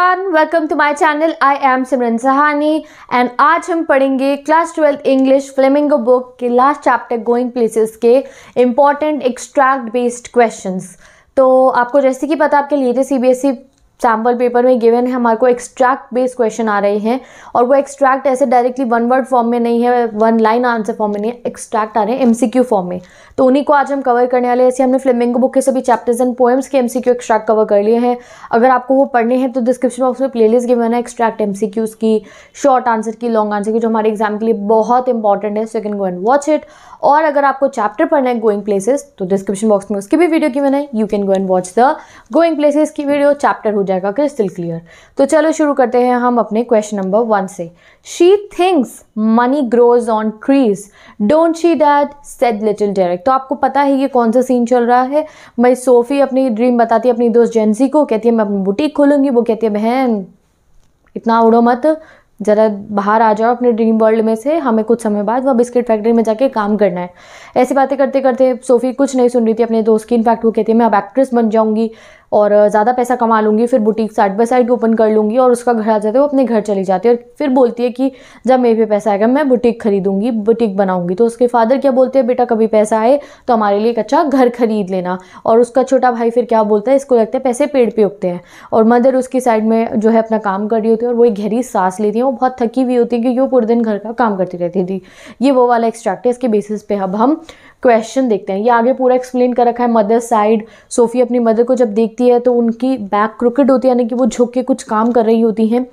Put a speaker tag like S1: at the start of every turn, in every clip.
S1: Welcome to my channel I am Simran Sahani and आज हम पढ़ेंगे class twelfth English Flamingo book के लास्ट चैप्टर गोइंग प्लेसेस के important extract based questions तो आपको जैसे कि पता आपके लिए C B S E sample paper में गिवन है हमारे को एक्सट्रैक्ट बेस्ड क्वेश्चन आ रहे हैं और वो एक्सट्रैक्ट ऐसे डायरेक्टली वन वर्ड फॉर्म में नहीं है वन लाइन आंसर फॉर्म में नहीं है एक्सट्रैक्ट आ रहे हैं एमसीक्यू फॉर्म में तो उन्हीं को आज हम कवर करने वाले ऐसे हमने फ्लेमिंगो बुक के सभी चैप्टर्स एंड पोएम्स के एमसीक्यू एक्सट्रैक्ट कवर कर लिए हैं अगर आपको वो पढ़ने हैं तो डिस्क्रिप्शन बॉक्स में प्ले लिस्ट गिवन है एक्सट्रैक्ट एम की शॉर्ट आंसर की लॉन्ग आंसर की जो हमारे एग्जाम के लिए बहुत इंपॉर्टेंट है so you can go and watch it और अगर आपको चैप्टर पढ़ना है गोइंग प्लेसेस तो डिस्क्रिप्शन बॉक्स में उसकी भी वीडियो की मैंने you can go and watch the going places की वीडियो चैप्टर हो जाएगा क्रिस्टल क्लियर तो चलो शुरू करते हैं हम अपने क्वेश्चन नंबर वन से she thinks money grows on trees don't she that said little Derek तो आपको पता है ये कौन सा सीन चल रहा है मैं सोफी अपनी ड्रीम बताती है अपनी दोस्त जेंसी को कहती है मैं अपनी बुटीक खोलूंगी वो कहती है बहन इतना उड़ो मत ज़रा बाहर आ जाओ अपने ड्रीम वर्ल्ड में से हमें कुछ समय बाद वह बिस्किट फैक्ट्री में जाके काम करना है ऐसी बातें करते करते सोफ़ी कुछ नहीं सुन रही थी अपने दोस्त की इनफैक्ट वो कहती है मैं अब एक्ट्रेस बन जाऊँगी और ज़्यादा पैसा कमा लूँगी फिर boutique side by side open कर लूँगी और उसका घर आ जाते वो अपने घर चली जाती है और फिर बोलती है कि जब मेरे पे पैसा आएगा मैं बुटीक खरीदूँगी बुटीक बनाऊँगी तो उसके फादर क्या बोलते हैं बेटा कभी पैसा आए तो हमारे लिए एक अच्छा घर खरीद लेना और उसका छोटा भाई फिर क्या बोलता है इसको लगता है पैसे पेड़ पर उगते हैं और मदर उसकी साइड में जो है अपना काम कर रही होती है और वो एक गहरी सांस लेती है वो बहुत थकी हुई होती है क्योंकि वो पूरे दिन घर का काम करती रहती थी ये वो वाला एक्सट्रैक्ट है इसके बेसिस पे अब हम क्वेश्चन देखते हैं ये आगे पूरा एक्सप्लेन कर रखा है मदर साइड सोफी अपनी मदर को जब देखती होती है तो उनकी बैक क्रिकेट होती है यानी कि वो झुक के कुछ काम कर रही होती हैं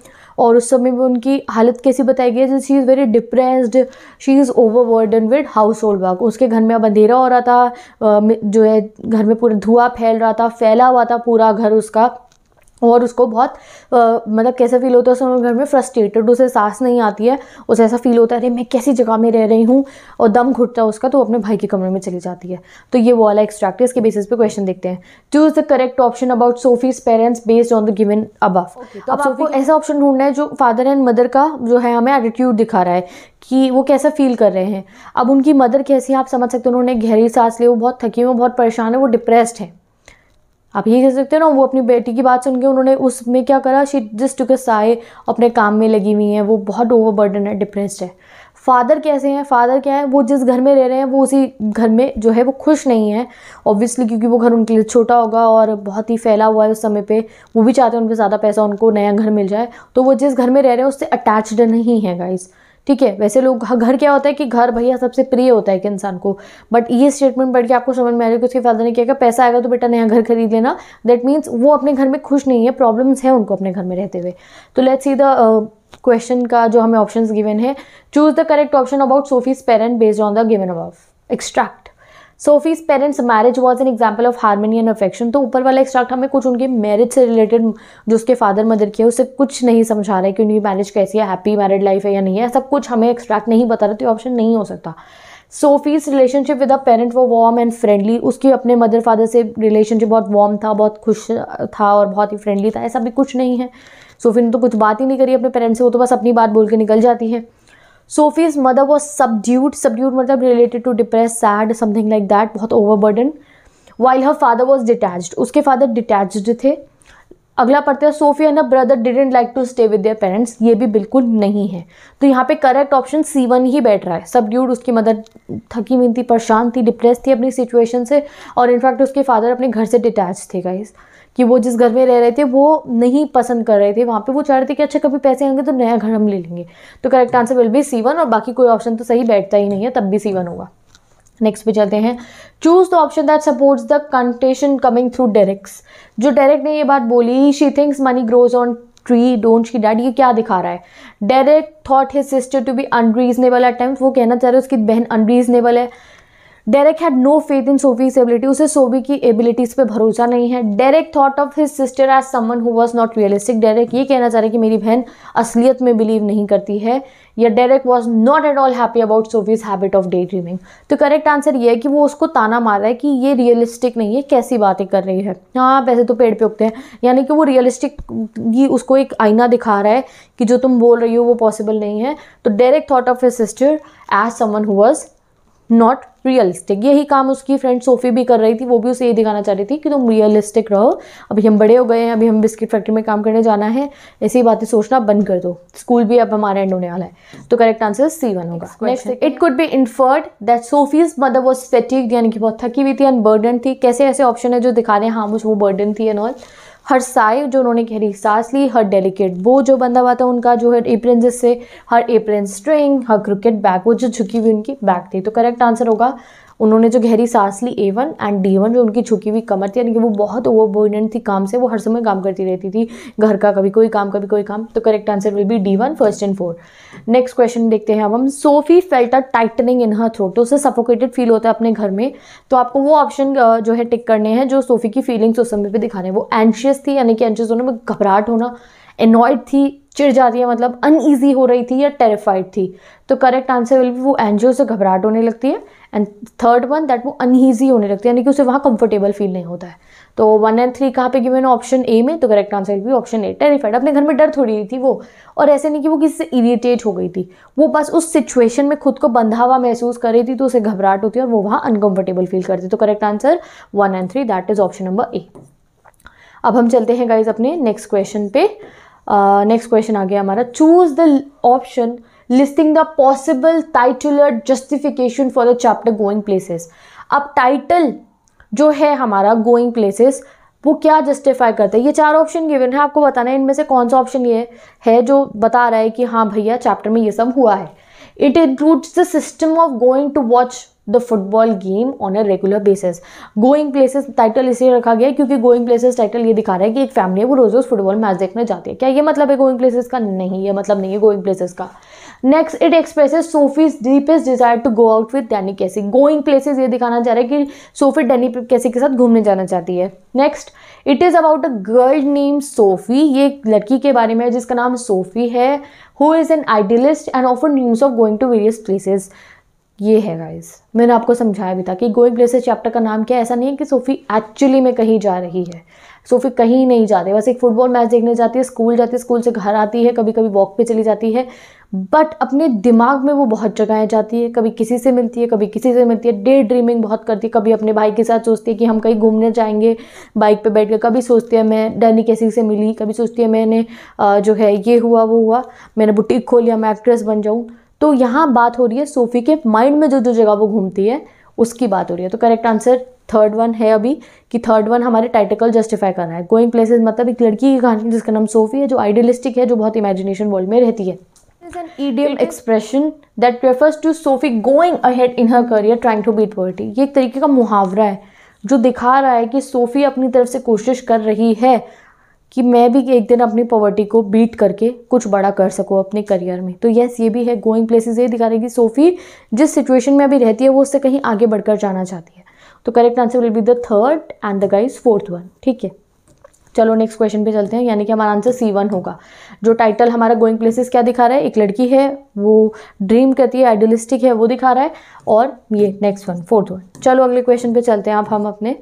S1: और उस समय भी उनकी हालत कैसी बताई गई है she is very depressed she is over with household work उसके घर में अब अंधेरा हो रहा था जो है घर में पूरा धुआं फैल रहा था फैला हुआ था पूरा घर उसका और उसको बहुत आ, मतलब कैसा फील होता है उस घर में फ्रस्ट्रेटेड उसे सांस नहीं आती है उसे ऐसा फील होता है अरे मैं कैसी जगह में रह रही हूँ और दम घुटता है उसका तो अपने भाई के कमरे में चली जाती है तो ये वो वाला एक्सट्रैक्ट है इसके बेसिस पे क्वेश्चन देखते हैं choose the correct option about Sophie's parents based on the given अब अब आपको ऐसा ऑप्शन ढूंढना है जो फादर एंड मदर का जो है हमें एटीट्यूड दिखा रहा है कि वो कैसा फील कर रहे हैं अब उनकी मदर कैसी है आप समझ सकते हैं उन्होंने गहरी सांस ली वो बहुत थकी हुई बहुत परेशान है वो डिप्रेस्ड है आप ये कह सकते हो ना वो अपनी बेटी की बात सुन के उन्होंने उसमें क्या करा शी जस्ट टू के साए अपने काम में लगी हुई हैं वो बहुत ओवरबर्डन है डिप्रेस्ड है फादर कैसे हैं फादर क्या है वो जिस घर में रह रहे हैं वो उसी घर में जो है वो खुश नहीं है ऑब्वियसली क्योंकि वो घर उनके लिए छोटा होगा और बहुत ही फैला हुआ है उस समय पे वो भी चाहते हैं उनके ज़्यादा पैसा उनको नया घर मिल जाए तो वो जिस घर में रह रहे हैं उससे अटैच्ड नहीं है गाइज़ ठीक है वैसे लोग घर क्या होता है कि घर भैया सबसे प्रिय होता है एक इंसान को बट ये स्टेटमेंट पढ़ के आपको समझ में आ रही है कि उसके फायदा नहीं किया पैसा आएगा तो बेटा नया घर खरीद लेना दैट मीन्स वो अपने घर में खुश नहीं है प्रॉब्लम्स हैं उनको अपने घर में रहते हुए तो लेट सी द क्वेश्चन का जो हमें ऑप्शन गिवन है choose the correct option about Sophie's parent based on the given above extract Sophie's parents marriage was an example of harmony and affection तो ऊपर वाला एक्स्ट्रैक्ट हमें कुछ उनके मैरिज से रिलेटेड जो उसके फादर मदर की है उससे कुछ नहीं समझा रहे कि उनकी मैरिज कैसी है हैप्पी मैरिड लाइफ है या नहीं है सब कुछ हमें एक्स्ट्रैक्ट नहीं बता रहा तो ऑप्शन नहीं हो सकता Sophie's relationship with a parent वो वार्म एंड फ्रेंडली उसकी अपने मदर फादर से रिलेशनशिप बहुत वार्म था बहुत खुश था और बहुत ही फ्रेंडली था ऐसा भी कुछ नहीं है सोफी ने तो कुछ बात ही नहीं करी अपने पेरेंट्स से वो तो बस अपनी बात बोल के निकल जाती है Sophie's mother was subdued subdued मतलब related to depress sad something like that बहुत overburden while her father was detached उसके फादर डिटैच थे अगला पढ़ते हैं Sophie and brother didn't like to stay with their parents ये भी बिल्कुल नहीं है तो यहाँ पे करेक्ट ऑप्शन सी वन ही बैठ रहा है सब ड्यूड उसकी मदर थकी हुई थी परेशान थी डिप्रेस थी अपनी सिचुएशन से और इनफैक्ट उसके फादर अपने घर से डिटैच थे गाइज कि वो जिस घर में रह रहे थे वो नहीं पसंद कर रहे थे वहाँ पे वो चाह रहे थे कि अच्छा कभी पैसे आएंगे तो नया घर हम ले लेंगे तो correct answer will be C one और बाकी कोई ऑप्शन तो सही बैठता ही नहीं है तब भी सी वन होगा नेक्स्ट पे चलते हैं choose the option that supports the contention coming through Derek जो डायरेक्ट ने ये बात बोली she thinks money grows on tree don't की डैड ये क्या दिखा रहा है Derek thought his sister to be unreasonable attempt वो कहना चाह रहे उसकी बहन अनरीजनेबल है Derek had no faith in Sophie's ability उसे सोवी की एबिलिटीज पे भरोसा नहीं है Derek thought of his sister as someone who was not realistic Derek ये कहना चाह रहे कि मेरी बहन असलियत में बिलीव नहीं करती है या Derek was not at all happy about सोवीज हैबिट ऑफ डे ड्रीमिंग तो करेक्ट आंसर ये है कि वो उसको ताना मार रहा है कि ये रियलिस्टिक नहीं है कैसी बातें कर रही है हाँ वैसे तो पेड़ पे उगते हैं यानी कि वो रियलिस्टिक उसको एक आईना दिखा रहा है कि जो तुम बोल रही हो वो पॉसिबल नहीं है तो Derek thought of his sister as someone who was not realistic यही काम उसकी फ्रेंड सोफी भी कर रही थी वो भी उसे ये दिखाना चाह रही थी कि तुम रियलिस्टिक रहो अभी हम बड़े हो गए हैं अभी हम बिस्किट फैक्ट्री में काम करने जाना है ऐसी बातें सोचना बंद कर दो स्कूल भी अब हमारा एंड होने वाला है तो करेक्ट आंसर सी वन होगा next it could be inferred that Sophie's mother was fatigued यानी कि बहुत थकी हुई थी एंड बर्डन थी कैसे ऐसे ऑप्शन है जो दिखा रहे हैं हाँ मुझे वो बर्डन थी एंड ऑल हर साय जो उन्होंने गहरी सांस ली हर डेलिकेट वो जो बंधा हुआ था उनका जो है एप्रन जिससे her apron string her cricket back वो जो झुकी हुई उनकी बैक थी तो करेक्ट आंसर होगा उन्होंने जो गहरी सांस ली A one and D one जो उनकी छुकी हुई कमर थी यानी कि वो बहुत ओवरबोर्डेंट थी काम से वो हर समय काम करती रहती थी घर का कभी कोई काम कभी कोई काम तो correct answer will be D one first and four next question देखते हैं अब हम Sophie felt a tightening in her throat तो उसे सफोकेटेड फील होता है अपने घर में तो आपको वो ऑप्शन जो है टिक करने हैं जो सोफी की फीलिंग्स उस समय पर दिखा रहे हैं वो एंशियस थी यानी कि एंशियस होने में घबराहट होना एनॉयड थी चिड़ जाती है मतलब अनईजी हो रही थी या टेरिफाइड थी तो करेक्ट आंसर विल भी वो एनजीओ से घबराहट होने लगती है एंड थर्ड वन दैट वो अनईजी होने लगती है यानी कि उसे वहाँ कंफर्टेबल फील नहीं होता है तो वन एंड थ्री कहाँ पे कि मैंने ऑप्शन ए में तो करेक्ट आंसर भी ऑप्शन ए टेरिफाइड अपने घर में डर थोड़ी रही थी वो और ऐसे नहीं कि वो किसी से इरीटेट हो गई थी वो बस उस सिचुएशन में खुद को बंधा हुआ महसूस कर रही थी तो उसे घबराहट होती है और वो वहाँ अनकम्फर्टेबल फील करती तो correct answer one and three that is option number A अब हम चलते हैं गाइज अपने नेक्स्ट क्वेश्चन पे नेक्स्ट uh, क्वेश्चन आ गया हमारा choose the option listing the possible titular justification for the chapter going places अब टाइटल जो है हमारा गोइंग प्लेसेस वो क्या जस्टिफाई करता है ये चार ऑप्शन गिवन है आपको बताना है इनमें से कौन सा ऑप्शन ये है जो बता रहा है कि हाँ भैया चैप्टर में ये सब हुआ है it includes the system of going to watch the football game on a regular basis going places title इसलिए रखा गया है क्योंकि गोइंग प्लेसेस टाइटल ये दिखा रहा है कि एक फैमिली है वो रोज रोज फुटबॉल मैच देखने जाती है क्या ये मतलब है गोइंग प्लेसेस का नहीं ये मतलब नहीं है गोइंग प्लेसेस का next it expresses Sophie's deepest desire to go out with Danny Casey going places ये दिखाना चाह रहा है कि सोफी डैनी कैसी के साथ घूमने जाना चाहती है next it is about a girl name Sophie ये एक लड़की के बारे में है जिसका नाम सोफी है who is an idealist and often dreams of going to various places ये है गाइज मैंने आपको समझाया भी था कि गोइंग प्लेसेज चैप्टर का नाम क्या है ऐसा नहीं है कि सोफी एक्चुअली में कहीं जा रही है सोफी कहीं नहीं जाती बस एक फुटबॉल मैच देखने जाती है स्कूल जाती है स्कूल से घर आती है कभी कभी वॉक पे चली जाती है बट अपने दिमाग में वो बहुत जगहें जाती है कभी किसी से मिलती है कभी किसी से मिलती है डे ड्रीमिंग बहुत करती है कभी अपने भाई के साथ सोचती है कि हम कहीं घूमने जाएंगे बाइक पे बैठ कर कभी सोचती है मैं डैनी कैसी से मिली कभी सोचती है मैंने जो है ये हुआ वो हुआ मैंने बुटीक लिया मैं एक्ट्रेस बन जाऊँ तो यहाँ बात हो रही है सोफ़ी के माइंड में जो जो जगह वो घूमती है उसकी बात हो रही है तो करेक्ट आंसर थर्ड वन है अभी कि थर्ड वन हमारे टाइटिकल जस्टिफाई करना है गोइंग प्लेसेस मतलब एक लड़की की कहानी जिसका नाम सोफ़ी है जो आइडियलिस्टिक है जो बहुत इमेजिनेशन वर्ल्ड में रहती है is an idiom expression that refers to Sophie going ahead in her career trying to beat poverty. ये एक तरीके का मुहावरा है जो दिखा रहा है कि सोफी अपनी तरफ से कोशिश कर रही है कि मैं भी एक दिन अपनी पॉवर्टी को बीट करके कुछ बड़ा कर सकूँ अपने करियर में तो येस ये भी है गोइंग प्लेसेस ये दिखा रही है कि सोफी जिस सिचुएशन में अभी रहती है वो उससे कहीं आगे बढ़कर जाना चाहती है तो correct answer will be the third and the guys fourth one ठीक है चलो नेक्स्ट क्वेश्चन पे चलते हैं यानी कि हमारा आंसर सी वन होगा जो टाइटल हमारा गोइंग प्लेसेस क्या दिखा रहा है एक लड़की है वो ड्रीम करती है आइडियलिस्टिक है वो दिखा रहा है और ये नेक्स्ट वन फोर्थ वन चलो अगले क्वेश्चन पे चलते हैं आप हम अपने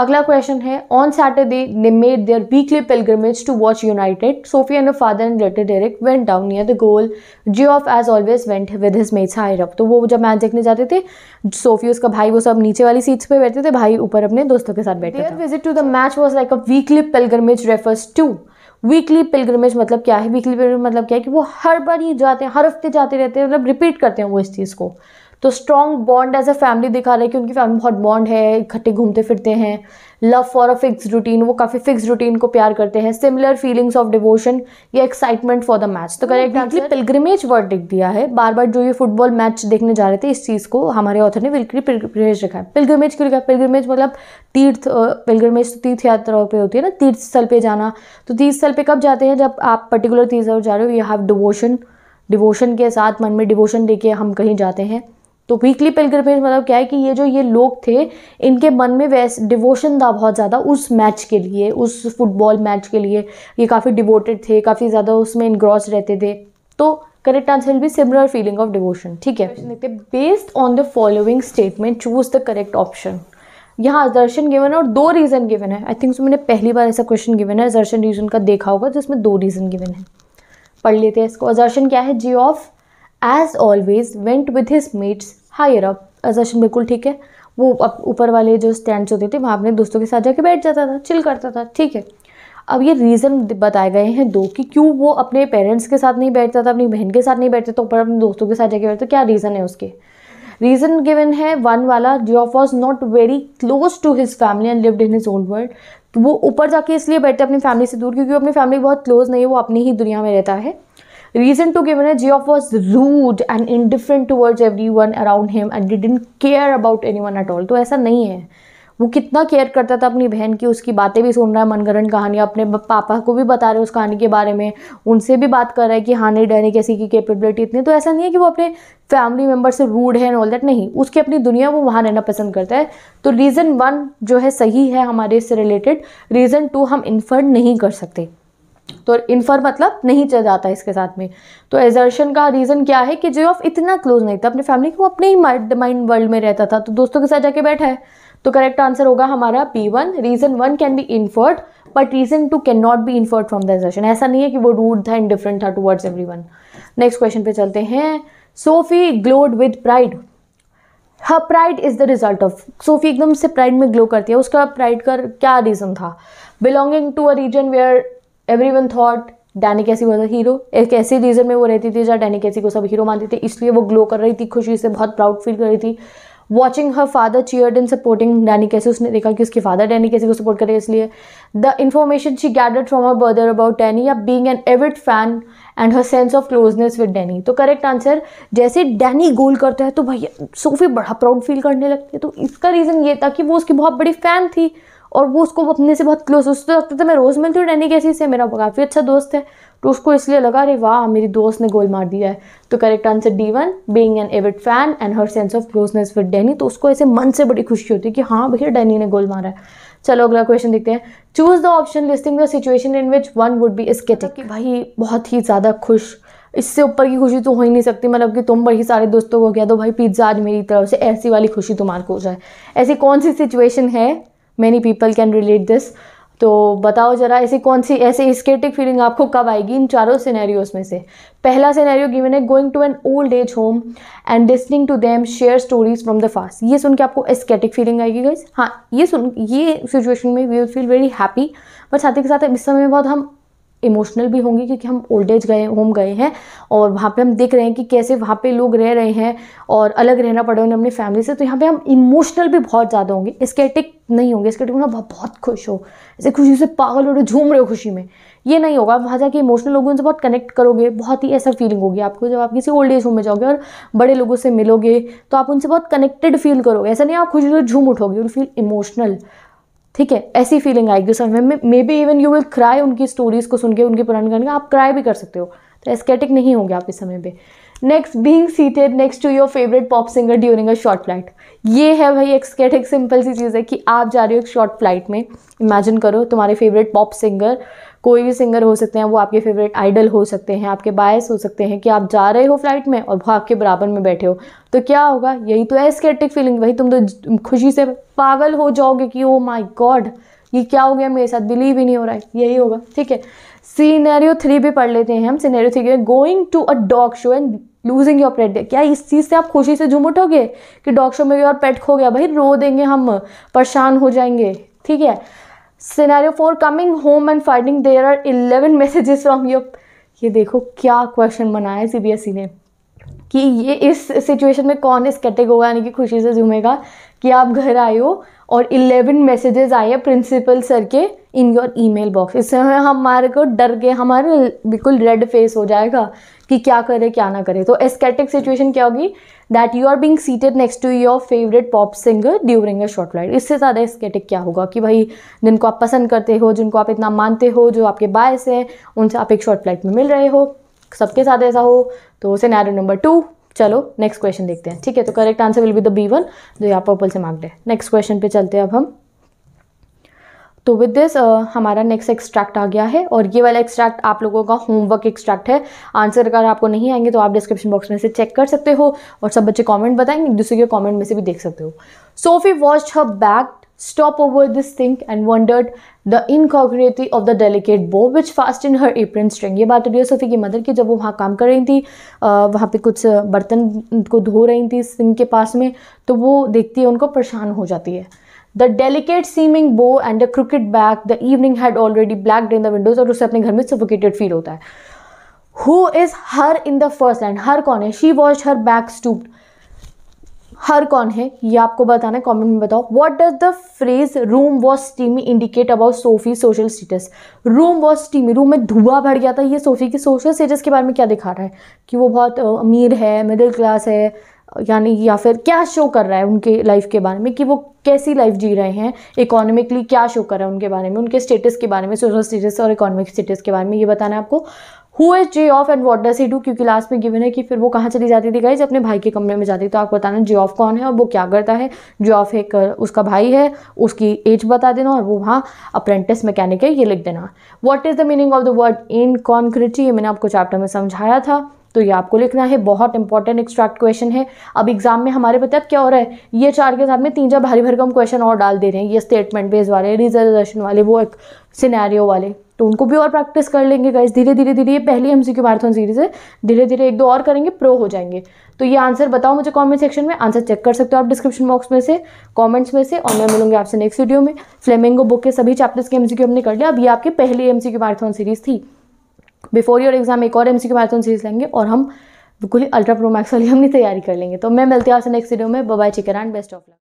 S1: अगला क्वेश्चन है on Saturday they made their weekly pilgrimage to watch United Sophia and father and later Derek went down near the goal Geoff as always went with his mates higher up तो वो जब match देखने जाते थे Sophie उसका भाई वो सब नीचे वाली सीट्स पे बैठते थे भाई ऊपर अपने दोस्तों के साथ बैठते थे visit to the match was like a weekly pilgrimage refers to weekly pilgrimage मतलब क्या है वीकली पिलग्रमेज मतलब क्या है कि वो हर बार ही जाते हैं हर हफ्ते जाते रहते हैं मतलब रिपीट करते हैं वो इस चीज़ को तो strong bond as a family दिखा रहा है कि उनकी फैमिली बहुत बॉन्ड है इकट्ठे घूमते फिरते हैं love for a fix routine वो काफ़ी फिक्स रूटीन को प्यार करते हैं सिमिलर फीलिंग्स ऑफ डिवोशन या एक्साइटमेंट फॉर द मैच तो करेक्ट आंसर पिलग्रिमेज वर्ड लिख दिया है बार बार जो ये फुटबॉल मैच देखने जा रहे थे इस चीज़ को हमारे ऑथर ने बिल्कुल पिलग्रिमेज रखा है पिलग्रिमेज क्यों लिखा है पिलग्रिमेज मतलब तीर्थ पिलग्रिमेज तो तीर्थ यात्राओं पर होती है ना तीर्थ स्थल पर जाना तो तीर्थ स्थल पर कब जाते हैं जब आप पर्टिकुलर तीर्थ स्थल जा रहे हो यू हैव डिवोशन डिवोशन के साथ मन में डिवोशन लेके हम कहीं जाते हैं तो वीकली पिलग्रमेज मतलब क्या है कि ये जो ये लोग थे इनके मन में वैस डिवोशन था बहुत ज़्यादा उस मैच के लिए उस फुटबॉल मैच के लिए ये काफ़ी डिवोटेड थे काफ़ी ज़्यादा उसमें इनग्रॉस रहते थे तो correct answer will be similar feeling of devotion ठीक है देखते based on the following statement choose the correct option यहाँ दर्शन गिवन है और दो रीज़न गिवन है आई थिंक मैंने पहली बार ऐसा क्वेश्चन गिवन है दर्शन रीजन का देखा होगा जिसमें दो रीज़न गिवन है पढ़ लेते हैं इसको दर्शन क्या है Geoff as always went with his mates higher up assertion बिल्कुल ठीक है वो अब ऊपर वाले जो स्टैंड होते थे वहाँ अपने दोस्तों के साथ जाके बैठ जाता था चिल करता था ठीक है अब ये रीज़न बताए गए हैं दो कि क्यों वो अपने पेरेंट्स के साथ नहीं बैठता था अपनी बहन के साथ नहीं बैठता तो ऊपर अपने दोस्तों के साथ जाके बैठता क्या रीज़न है उसके रीज़न गिवन है वन वाला Geoff was not very close to his family and lived in his old world वो ऊपर जाके इसलिए बैठते अपनी फैमिली से दूर क्योंकि वो अपनी फैमिली बहुत क्लोज नहीं है वो अपनी ही दुनिया में रहता है reason two Reason was rude and indifferent towards everyone around him and him and care about anyone at all तो ऐसा नहीं है वो कितना केयर करता था अपनी बहन की उसकी बातें भी सुन रहा है मनगरन कहानी अपने पापा को भी बता रहे हैं उस कहानी के बारे में उनसे भी बात कर रहा है कि हाँ नहीं डरने कैसी की कैपेबिलिटी इतनी तो ऐसा नहीं है कि वो अपने फैमिली मेम्बर से रूड है एंड ऑल दैट नहीं उसकी अपनी दुनिया वो वहाँ रहना पसंद करता है तो रीज़न वन जो है सही है हमारे इससे रिलेटेड रीज़न टू हम इन्फर्ड नहीं कर सकते तो इन्फर मतलब नहीं चल जाता इसके साथ में तो एजर्शन का रीज़न क्या है कि जे ऑफ इतना क्लोज नहीं था अपनी फैमिली को अपने ही माइंड वर्ल्ड में रहता था तो दोस्तों के साथ जाके बैठा है तो करेक्ट आंसर होगा हमारा P one reason one can be inferred but reason two can not be inferred from the assertion ऐसा नहीं है कि वो रूड था डिफरेंट था towards everyone next question पे चलते हैं Sophie glowed with pride her pride is the result of Sophie एकदम से प्राइड में ग्लो करती है उसका प्राइड का क्या रीज़न था belonging to a region where everyone thought Danny Casey was a hero एक ऐसी रीज़न में वो रहती थी जहाँ डैनी कैसी को सब हीरो मानते थे इसलिए वो ग्लो कर रही थी खुशी से बहुत प्राउड फील कर रही थी watching her father cheered in supporting Danny Casey उसने देखा कि उसके फादर डैनी कैसे को सपोर्ट करे इसलिए the information she gathered from her brother about Danny या being an avid fan and her sense of closeness with Danny तो करेक्ट आंसर जैसे डैनी गोल करता है तो भैया सोफी बड़ा प्राउड फील करने लगती है तो इसका रीज़न ये था कि वो उसकी बहुत बड़ी फ़ैन थी और वो उसको अपने से बहुत क्लोज उससे तो लगता था मैं रोज़ मिलती हूँ डैनी कैसी से मेरा काफ़ी अच्छा दोस्त है तो उसको इसलिए लगा अरे वाह मेरी दोस्त ने गोल मार दिया है तो correct answer D one being an avid fan and her sense of closeness with Danny तो उसको ऐसे मन से बड़ी खुशी होती है कि हाँ भैया डैनी ने गोल मारा है चलो अगला क्वेश्चन देखते हैं choose the option listing the situation in which one would be ecstatic कि भाई बहुत ही ज़्यादा खुश इससे ऊपर की खुशी तो हो ही नहीं सकती मतलब कि तुम बड़ी सारे दोस्तों को कह दो भाई पिज्ज़ा आज मेरी तरफ से ऐसी वाली खुशी तुम्हारे को हो जाए ऐसी कौन सी सिचुएशन है many people can relate this तो बताओ ज़रा ऐसी कौन सी ऐसे स्केटिक फीलिंग आपको कब आएगी इन चारों सिनेरियोज में से पहला सिनेरियो गिवन है going to an old age home and listening to them share stories from the past ये सुन के आपको एस्केटिक फीलिंग आएगी गाइज हाँ ये सुन ये सिचुएशन में we will feel very happy but साथ ही के साथ इस समय बहुत हम इमोशनल भी होंगी क्योंकि हम ओल्ड एज गए होम गए हैं और वहाँ पे हम देख रहे हैं कि कैसे वहाँ पे लोग रह रहे हैं और अलग रहना पड़ा उन्हें अपनी फैमिली से तो यहाँ पे हम इमोशनल भी बहुत ज़्यादा होंगे स्केटिक नहीं होंगे स्केटिक होना बहुत खुश हो ऐसे खुशी से पागल हो रहे झूम रहे हो खुशी में ये नहीं होगा वहाँ जाके इमोशनल लोगों उनसे बहुत कनेक्ट करोगे बहुत ही ऐसा फीलिंग होगी आपको जब आप किसी ओल्ड एज होम में जाओगे और बड़े लोगों से मिलोगे तो आप उनसे बहुत कनेक्टेड फील करोगे ऐसा नहीं आप खुशी से झूम उठोगे यू फील इमोशनल ठीक है ऐसी फीलिंग आएगी उस समय may be even you will cry उनकी स्टोरीज़ को सुन के उनकी पुरानी गाने आप क्राई भी कर सकते हो तो एस्केटिक नहीं होंगे आप इस समय पर next being seated next to your favourite pop singer during a short flight ये है भाई एक्सकेटिक सिंपल सी चीज़ है कि आप जा रहे हो एक शॉर्ट फ्लाइट में इमेजिन करो तुम्हारे फेवरेट पॉप सिंगर कोई भी सिंगर हो सकते हैं वो आपके फेवरेट आइडल हो सकते हैं आपके बायस हो सकते हैं कि आप जा रहे हो फ्लाइट में और भाग आपके बराबर में बैठे हो तो क्या होगा यही तो एस्केटिक फीलिंग भाई तुम तो खुशी से पागल हो जाओगे कि ओ माई गॉड ये क्या हो गया मेरे साथ बिलीव ही नहीं हो रहा है यही होगा ठीक है सीनेरियो थ्री भी पढ़ लेते हैं हम सीनेरियो थ्री के going to a dog show and losing your pet क्या इस चीज़ से आप खुशी से झूम उठोगे कि डॉग शो में गए और पेट खो गया भाई रो देंगे हम परेशान हो जाएंगे ठीक है scenario four coming home and finding there are eleven messages from your ये देखो क्या क्वेश्चन बनाया है ई e ने कि ये इस सिचुएशन में कौन इस होगा यानी कि खुशी से झूमेगा कि आप घर आए हो और 11 मैसेजेस आए हैं प्रिंसिपल सर के इन योर ईमेल बॉक्स इससे हमें हमारे को डर के हमारे बिल्कुल रेड फेस हो जाएगा कि क्या करे क्या ना करे तो एस्केटिक सिचुएशन क्या होगी that you are being seated next to your favourite pop singer during a short flight इससे ज़्यादा एस्केटिक क्या होगा कि भाई जिनको आप पसंद करते हो जिनको आप इतना मानते हो जो आपके बायस हैं उनसे आप एक शॉर्ट लाइट में मिल रहे हो सबके साथ ऐसा हो तो सिनेरियो नंबर टू चलो नेक्स्ट क्वेश्चन देखते हैं ठीक है तो correct answer will be the B one जो यहाँ पर्पल से रहे हैं नेक्स्ट क्वेश्चन पे चलते हैं अब हम तो विद दिस हमारा नेक्स्ट एक्सट्रैक्ट आ गया है और ये वाला एक्सट्रैक्ट आप लोगों का होमवर्क एक्सट्रैक्ट है आंसर अगर आपको नहीं आएंगे तो आप डिस्क्रिप्शन बॉक्स में से चेक कर सकते हो और सब बच्चे कमेंट बताएंगे दूसरे के कमेंट में से भी देख सकते हो Sophie watch her back stopped over this thing and wondered the incongruity of the delicate bow which fastened her apron string ये बात रियो सोफी की मदर की जब वो वहाँ काम कर रही थी वहाँ पे कुछ बर्तन को धो रही थी सिंह के पास में तो वो देखती है उनको परेशान हो जाती है the delicate seeming bow and the cricket back the evening had already black in the windows और उसे अपने घर में सफोकेटेड फील होता है who is her in the first and her कौन है she watch her back stooped her कौन है ये आपको बताना कमेंट में बताओ what does the phrase room was steamy indicate about Sophie social status room was steamy room में धुआं भर गया था ये सोफी के सोशल स्टेटस के बारे में क्या दिखा रहा है कि वो बहुत अमीर है मिडिल क्लास है यानी या फिर क्या शो कर रहा है उनके लाइफ के बारे में कि वो कैसी लाइफ जी रहे हैं इकोनॉमिकली क्या शो कर रहा है उनके बारे में उनके स्टेटस के बारे में सोशल स्टेटस और इकोनॉमिक स्टेटस के बारे में ये बताना है आपको who is Geoff and what does he do क्योंकि लास्ट में गिवन है कि फिर वो कहाँ चली जाती थी गाइज अपने भाई के कमरे में जाती तो आपको बताना जे ऑफ कौन है और वो क्या करता है जे ऑफ एक उसका भाई है उसकी एज बता देना और वो वहाँ अप्रेंटिस मैकेनिक है ये लिख देना what is the meaning of the word incongruity ये मैंने आपको चैप्टर में समझाया था तो ये आपको लिखना है बहुत इंपॉर्टेंट एक्स्ट्रैक्ट क्वेश्चन है अब एग्जाम में हमारे पता क्या हो रहा है ये चार के साथ में तीन चार भारी भरकम क्वेश्चन और डाल दे रहे हैं ये स्टेटमेंट बेस वाले रिजर्वेशन वाले वो एक सिनेरियो वाले तो उनको भी और प्रैक्टिस कर लेंगे गाइज धीरे धीरे धीरे ये पहली एम सी मैराथन सीरीज है धीरे धीरे एक दो और करेंगे प्रो हो जाएंगे तो ये आंसर बताओ मुझे कमेंट सेक्शन में आंसर चेक कर सकते हो आप डिस्क्रिप्शन बॉक्स में से कमेंट्स में से और मैं मिलूंगी आपसे नेक्स्ट वीडियो में फ्लेमिंगो बुक के सभी चैप्टर्स के एम हमने कर लिया अब ये आपकी पहली एम सी मैराथन सीरीज थी बिफोर योर एग्जाम एक और एम सी मैराथन सीरीज लेंगे और हम बिल्कुल ही अल्ट्रा प्रोमैक्स वाली हमने तैयारी कर लेंगे तो मैं मिलती हूँ आपसे नेक्स्ट वीडियो में बाय चिकन एंड बेस्ट ऑफ लक